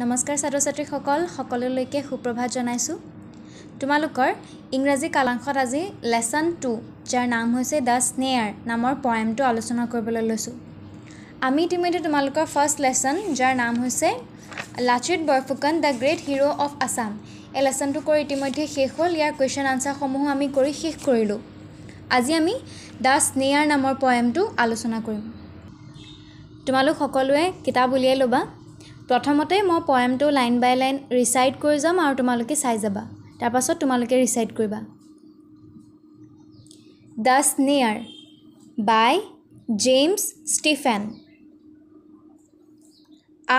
নমস্কাৰ ছাত্ৰ ছাত্ৰীসকল সকলোলৈকে সুপ্ৰভাত জনাইছোঁ তোমালোকৰ ইংৰাজী কালাংশত আজি লেচন টু যাৰ নাম হৈছে দ্য স্নেয়াৰ নামৰ পয়েমটো আলোচনা কৰিবলৈ লৈছোঁ আমি ইতিমধ্যে তোমালোকৰ ফাৰ্ষ্ট লেচন যাৰ নাম হৈছে Lachit Borphukan the great hero' of Assam এই লেচনটো কৰি ইতিমধ্যে শেষ হ'ল ইয়াৰ কুৱেশ্যন আনচাৰসমূহো আমি কৰি শেষ কৰিলোঁ আজি আমি দ্য স্নেয়াৰ নামৰ পয়েমটো আলোচনা কৰিম তোমালোক সকলোৱে কিতাপ উলিয়াই ল'বা প্ৰথমতে মই পয়েমটো লাইন বাই লাইন ৰিচাইট কৰি যাম আৰু তোমালোকে চাই যাবা তাৰপাছত তোমালোকে ৰিচাইট কৰিবা the snare by James Stephen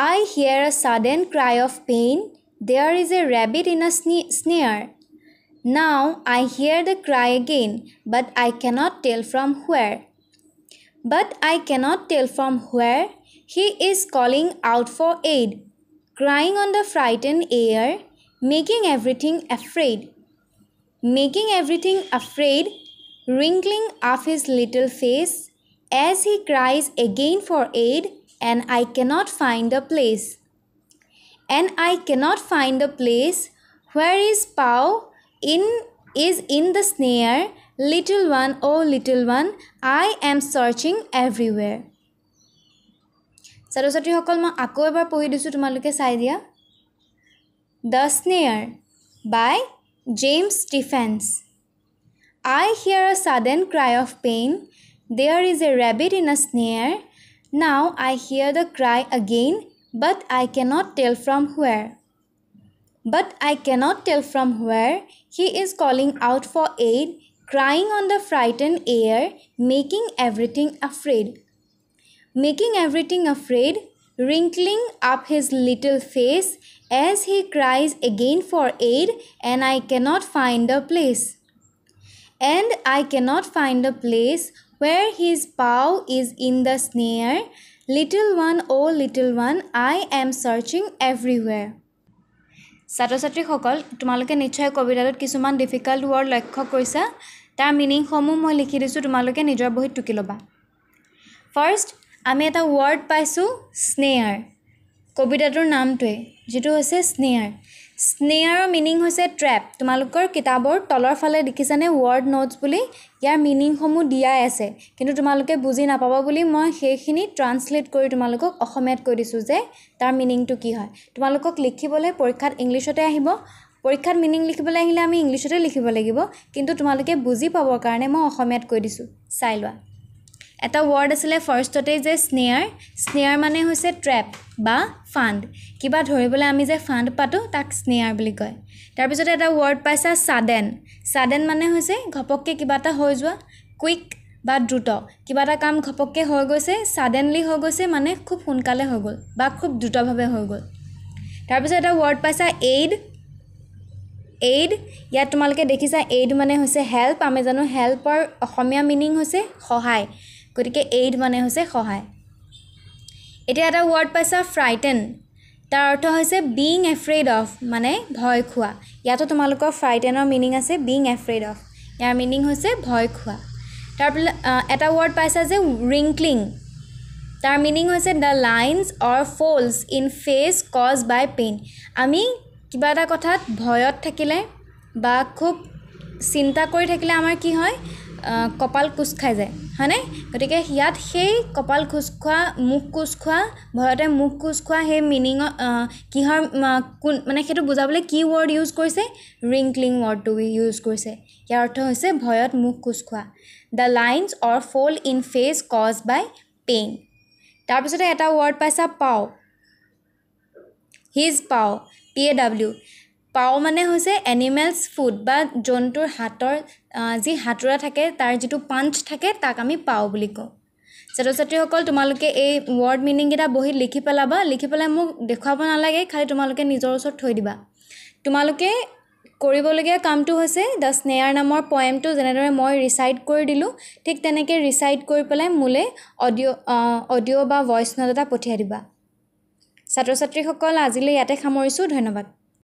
I hear a sudden cry of pain there is a rabbit in a snare now I hear the cry again but I cannot tell from where but I cannot tell from where he is calling out for aid, crying on the frightened air, making everything afraid. Making everything afraid, wrinkling up his little face as he cries again for aid, and I cannot find the place. And I cannot find the place where is Pau in is in the snare. Little one, oh little one, I am searching everywhere. Sarosati Hokolma Akova Pohidusu to Malukas idea. The Snare by James Stephens. I hear a sudden cry of pain. There is a rabbit in a snare. Now I hear the cry again, but I cannot tell from where. But I cannot tell from where. He is calling out for aid, crying on the frightened air, making everything afraid making everything afraid, wrinkling up his little face as he cries again for aid, and I cannot find a place. And I cannot find a place where his paw is in the snare. Little one, oh little one, I am searching everywhere. ছাত্ৰ ছাত্ৰীসকল তোমালোকে নিশ্চয় কবিতাটোত কিছুমান difficult word লক্ষ্য কৰিছা তাৰ মিনিংসমূহ মই লিখি দিছোঁ তোমালোকে নিজৰ বহীত টুকি ল'বা ফাৰ্ষ্ট আমি এটা ৱৰ্ড পাইছোঁ স্নেয়াৰ কবিতাটোৰ নামটোৱে যিটো হৈছে স্নেয়াৰ স্নেয়াৰৰ মিনিং হৈছে ট্ৰেপ তোমালোকৰ কিতাপৰ তলৰ ফালে দেখিছানে ৱৰ্ড নোটছ বুলি ইয়াৰ মিনিংসমূহ দিয়াই আছে কিন্তু তোমালোকে বুজি নাপাব বুলি মই সেইখিনি ট্ৰান্সলেট কৰি তোমালোকক অসমীয়াত কৈ দিছোঁ যে তাৰ মিনিংটো কি হয় তোমালোকক লিখিবলৈ পৰীক্ষাত ইংলিছতে আহিব পৰীক্ষাত মিনিং লিখিবলৈ আহিলে আমি ইংলিছতে লিখিব লাগিব কিন্তু তোমালোকে বুজি পাবৰ কাৰণে মই অসমীয়াত কৈ দিছোঁ চাই লোৱা এটা ৱৰ্ড আছিলে ফাৰ্ষ্টতেই যে স্নেয়াৰ স্নেয়াৰ মানে হৈছে ট্ৰেপ বা ফাণ্ড কিবা ধৰিবলৈ আমি যে ফাণ্ড পাতোঁ তাক স্নেয়াৰ বুলি কয় তাৰপিছতে এটা ৱৰ্ড পাইছা ছাডেন ছাডেন মানে হৈছে ঘপককৈ কিবা এটা হৈ যোৱা কুইক বা দ্ৰুত কিবা এটা কাম ঘপককৈ হৈ গৈছে ছাডেনলি হৈ গৈছে মানে খুব সোনকালে হৈ গ'ল বা খুব দ্ৰুতভাৱে হৈ গ'ল তাৰপিছত এটা ৱৰ্ড পাইছা এইড এইড ইয়াত তোমালোকে দেখিছা এইড মানে হৈছে হেল্প আমি জানো হেল্পৰ অসমীয়া মিনিং হৈছে সহায় গতিকে এইড মানে হৈছে সহায় এতিয়া এটা ৱৰ্ড পাইছা ফ্ৰাইটেন তাৰ অৰ্থ হৈছে বিং এফ্ৰেইড অফ মানে ভয় খোৱা ইয়াতো তোমালোকৰ ফ্ৰাইটেনৰ মিনিং আছে বিং এফ্ৰেড অফ ইয়াৰ মিনিং হৈছে ভয় খোৱা তাৰ এটা ৱৰ্ড পাইছা যে ৰিংকলিং তাৰ মিনিং হৈছে the lines or folds in face cause by pain আমি কিবা এটা কথাত ভয়ত থাকিলে বা খুব চিন্তা কৰি থাকিলে আমাৰ কি হয় কপাল কোচ খাই যায় হয়নে গতিকে ইয়াত সেই কপাল খোজ খোৱা মুখ কোচ খোৱা ভয়তে মুখ কোচ খোৱা সেই মিনিঙৰ কিহৰ কোন মানে সেইটো বুজাবলৈ কি ৱৰ্ড ইউজ কৰিছে ৰিংকলিং ৱৰ্ডটো ইউজ কৰিছে ইয়াৰ অৰ্থ হৈছে ভয়ত মুখ কোচ খোৱা the lines or fold in face cause by pain তাৰপিছতে এটা ৱৰ্ড পাইছা পাও হিজ পাও পি এ ডাব্লিউ পাও মানে হৈছে এনিমেলছ ফুড বা জন্তুৰ হাতৰ যি হাতোৰা থাকে তাৰ যিটো পাঞ্চ থাকে তাক আমি পাও বুলি কওঁ ছাত্ৰ ছাত্ৰীসকল তোমালোকে এই ৱৰ্ড মিনিংকেইটা বহি লিখি পেলাবা লিখি পেলাই মোক দেখুৱাব নালাগে খালী তোমালোকে নিজৰ ওচৰত থৈ দিবা তোমালোকে কৰিবলগীয়া কামটো হৈছে দ্য স্নেয়াৰ নামৰ পয়েমটো যেনেদৰে মই ৰিচাইট কৰি দিলোঁ ঠিক তেনেকৈ ৰিচাইট কৰি পেলাই মোলৈ অডিঅ' অডিঅ' বা ভইচ নোট এটা পঠিয়াই দিবা ছাত্ৰ ছাত্ৰীসকল আজিলৈ ইয়াতে সামৰিছোঁ ধন্যবাদ